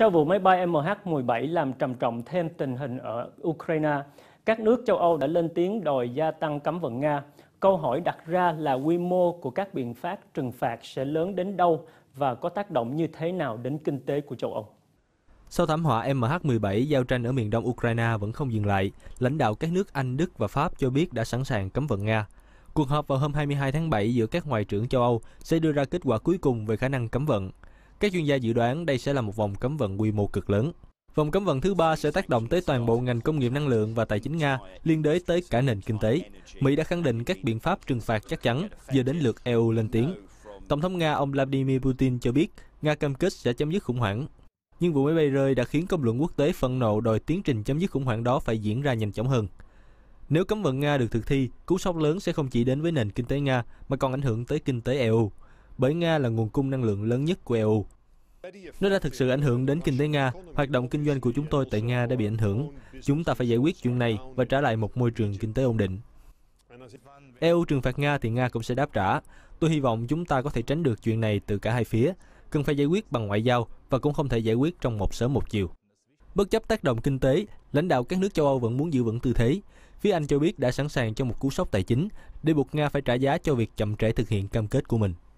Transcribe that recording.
Sau vụ máy bay MH17 làm trầm trọng thêm tình hình ở Ukraine, các nước châu Âu đã lên tiếng đòi gia tăng cấm vận Nga. Câu hỏi đặt ra là quy mô của các biện pháp trừng phạt sẽ lớn đến đâu và có tác động như thế nào đến kinh tế của châu Âu. Sau thảm họa MH17, giao tranh ở miền đông Ukraine vẫn không dừng lại. Lãnh đạo các nước Anh, Đức và Pháp cho biết đã sẵn sàng cấm vận Nga. Cuộc họp vào hôm 22 tháng 7 giữa các ngoại trưởng châu Âu sẽ đưa ra kết quả cuối cùng về khả năng cấm vận. Các chuyên gia dự đoán đây sẽ là một vòng cấm vận quy mô cực lớn. Vòng cấm vận thứ ba sẽ tác động tới toàn bộ ngành công nghiệp năng lượng và tài chính Nga, liên đới tới cả nền kinh tế. Mỹ đã khẳng định các biện pháp trừng phạt chắc chắn, giờ đến lượt EU lên tiếng. Tổng thống Nga ông Vladimir Putin cho biết, Nga cam kết sẽ chấm dứt khủng hoảng. Nhưng vụ máy bay rơi đã khiến công luận quốc tế phẫn nộ đòi tiến trình chấm dứt khủng hoảng đó phải diễn ra nhanh chóng hơn. Nếu cấm vận Nga được thực thi, cú sốc lớn sẽ không chỉ đến với nền kinh tế Nga mà còn ảnh hưởng tới kinh tế EU bởi Nga là nguồn cung năng lượng lớn nhất của EU. Nó đã thực sự ảnh hưởng đến kinh tế Nga, hoạt động kinh doanh của chúng tôi tại Nga đã bị ảnh hưởng. Chúng ta phải giải quyết chuyện này và trả lại một môi trường kinh tế ổn định. EU trừng phạt Nga thì Nga cũng sẽ đáp trả. Tôi hy vọng chúng ta có thể tránh được chuyện này từ cả hai phía, cần phải giải quyết bằng ngoại giao và cũng không thể giải quyết trong một sớm một chiều. Bất chấp tác động kinh tế, lãnh đạo các nước châu Âu vẫn muốn giữ vững tư thế. Phía Anh cho biết đã sẵn sàng cho một cú sốc tài chính để buộc Nga phải trả giá cho việc chậm trễ thực hiện cam kết của mình.